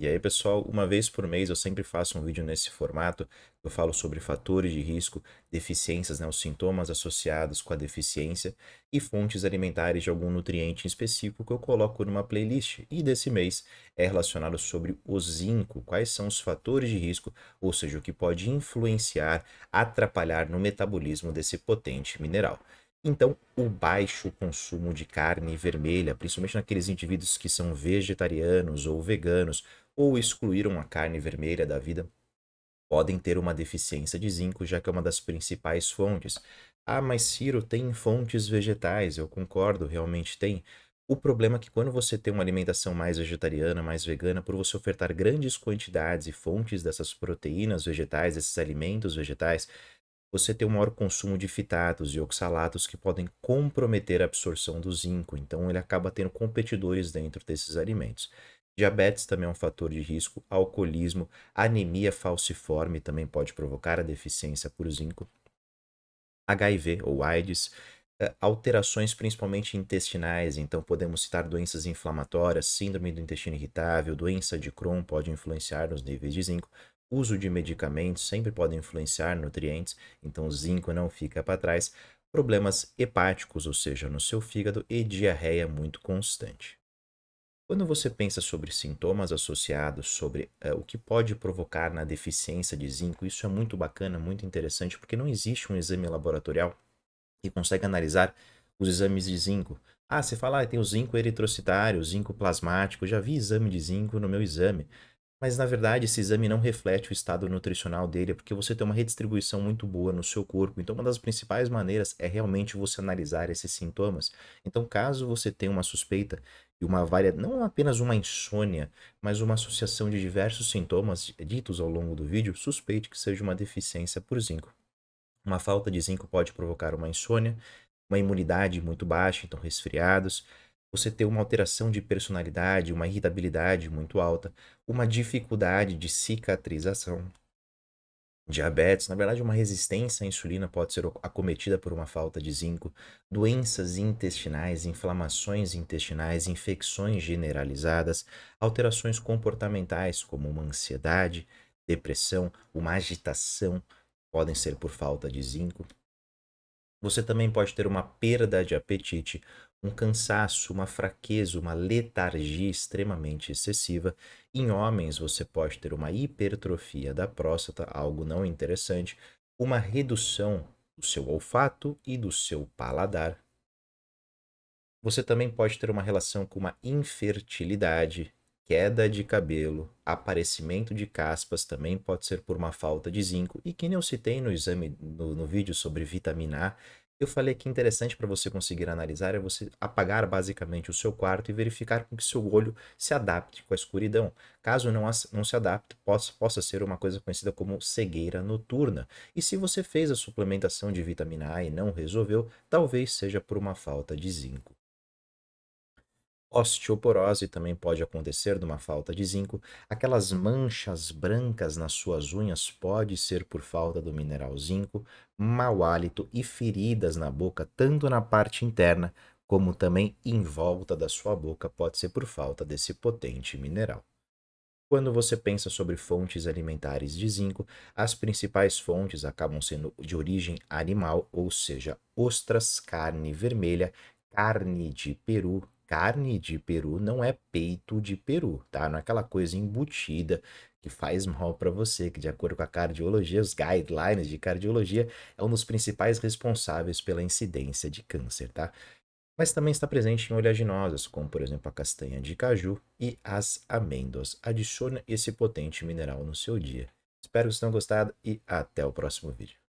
E aí, pessoal, uma vez por mês eu sempre faço um vídeo nesse formato. Eu falo sobre fatores de risco, deficiências, né, os sintomas associados com a deficiência e fontes alimentares de algum nutriente específico que eu coloco numa playlist. E desse mês é relacionado sobre o zinco, quais são os fatores de risco, ou seja, o que pode influenciar, atrapalhar no metabolismo desse potente mineral. Então, o baixo consumo de carne vermelha, principalmente naqueles indivíduos que são vegetarianos ou veganos, ou excluíram a carne vermelha da vida, podem ter uma deficiência de zinco, já que é uma das principais fontes. Ah, mas Ciro tem fontes vegetais, eu concordo, realmente tem. O problema é que quando você tem uma alimentação mais vegetariana, mais vegana, por você ofertar grandes quantidades e fontes dessas proteínas vegetais, esses alimentos vegetais, você tem um maior consumo de fitatos e oxalatos que podem comprometer a absorção do zinco, então ele acaba tendo competidores dentro desses alimentos. Diabetes também é um fator de risco, alcoolismo, anemia falciforme também pode provocar a deficiência por zinco, HIV ou AIDS, eh, alterações principalmente intestinais, então podemos citar doenças inflamatórias, síndrome do intestino irritável, doença de Crohn pode influenciar nos níveis de zinco, uso de medicamentos sempre podem influenciar nutrientes, então o zinco não fica para trás. Problemas hepáticos, ou seja, no seu fígado, e diarreia muito constante. Quando você pensa sobre sintomas associados, sobre uh, o que pode provocar na deficiência de zinco, isso é muito bacana, muito interessante, porque não existe um exame laboratorial que consegue analisar os exames de zinco. Ah, você fala, ah, tem o zinco eritrocitário, o zinco plasmático, já vi exame de zinco no meu exame. Mas na verdade, esse exame não reflete o estado nutricional dele, é porque você tem uma redistribuição muito boa no seu corpo. Então, uma das principais maneiras é realmente você analisar esses sintomas. Então, caso você tenha uma suspeita e uma varia, não apenas uma insônia, mas uma associação de diversos sintomas ditos ao longo do vídeo, suspeite que seja uma deficiência por zinco. Uma falta de zinco pode provocar uma insônia, uma imunidade muito baixa, então resfriados, você ter uma alteração de personalidade, uma irritabilidade muito alta, uma dificuldade de cicatrização. Diabetes, na verdade, uma resistência à insulina pode ser acometida por uma falta de zinco, doenças intestinais, inflamações intestinais, infecções generalizadas, alterações comportamentais como uma ansiedade, depressão, uma agitação, podem ser por falta de zinco, você também pode ter uma perda de apetite, um cansaço, uma fraqueza, uma letargia extremamente excessiva. Em homens, você pode ter uma hipertrofia da próstata, algo não interessante, uma redução do seu olfato e do seu paladar. Você também pode ter uma relação com uma infertilidade, queda de cabelo, aparecimento de caspas também pode ser por uma falta de zinco. E que nem eu citei no exame no, no vídeo sobre vitamina A, eu falei que interessante para você conseguir analisar é você apagar basicamente o seu quarto e verificar com que seu olho se adapte com a escuridão. Caso não, não se adapte, possa, possa ser uma coisa conhecida como cegueira noturna. E se você fez a suplementação de vitamina A e não resolveu, talvez seja por uma falta de zinco. Osteoporose também pode acontecer de uma falta de zinco. Aquelas manchas brancas nas suas unhas pode ser por falta do mineral zinco, mau hálito e feridas na boca, tanto na parte interna como também em volta da sua boca, pode ser por falta desse potente mineral. Quando você pensa sobre fontes alimentares de zinco, as principais fontes acabam sendo de origem animal, ou seja, ostras, carne vermelha, carne de peru, carne de peru não é peito de peru, tá? Não é aquela coisa embutida que faz mal para você, que de acordo com a cardiologia, os guidelines de cardiologia, é um dos principais responsáveis pela incidência de câncer, tá? Mas também está presente em oleaginosas, como por exemplo a castanha de caju e as amêndoas. Adicione esse potente mineral no seu dia. Espero que vocês tenham gostado e até o próximo vídeo.